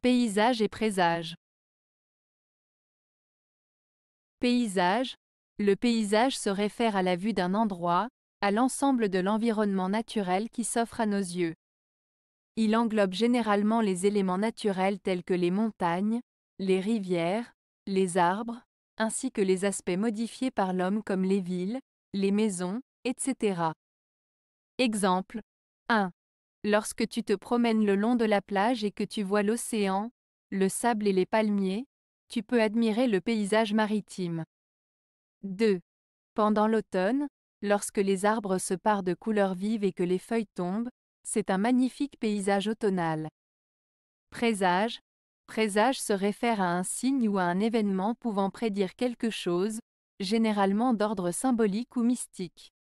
Paysage et présage. Paysage. Le paysage se réfère à la vue d'un endroit, à l'ensemble de l'environnement naturel qui s'offre à nos yeux. Il englobe généralement les éléments naturels tels que les montagnes, les rivières, les arbres, ainsi que les aspects modifiés par l'homme comme les villes, les maisons, etc. Exemple 1. Lorsque tu te promènes le long de la plage et que tu vois l'océan, le sable et les palmiers, tu peux admirer le paysage maritime. 2. Pendant l'automne, lorsque les arbres se parent de couleurs vives et que les feuilles tombent, c'est un magnifique paysage automnal. Présage. Présage se réfère à un signe ou à un événement pouvant prédire quelque chose, généralement d'ordre symbolique ou mystique.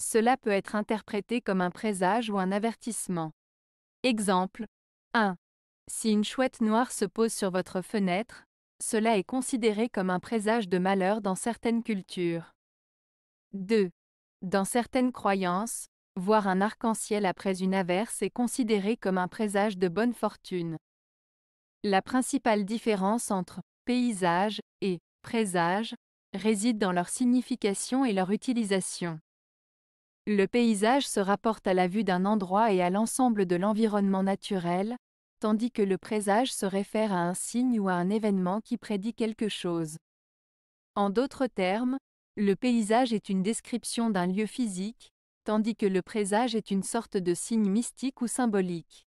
Cela peut être interprété comme un présage ou un avertissement. Exemple 1. Si une chouette noire se pose sur votre fenêtre, cela est considéré comme un présage de malheur dans certaines cultures. 2. Dans certaines croyances, voir un arc-en-ciel après une averse est considéré comme un présage de bonne fortune. La principale différence entre paysage et présage réside dans leur signification et leur utilisation. Le paysage se rapporte à la vue d'un endroit et à l'ensemble de l'environnement naturel, tandis que le présage se réfère à un signe ou à un événement qui prédit quelque chose. En d'autres termes, le paysage est une description d'un lieu physique, tandis que le présage est une sorte de signe mystique ou symbolique.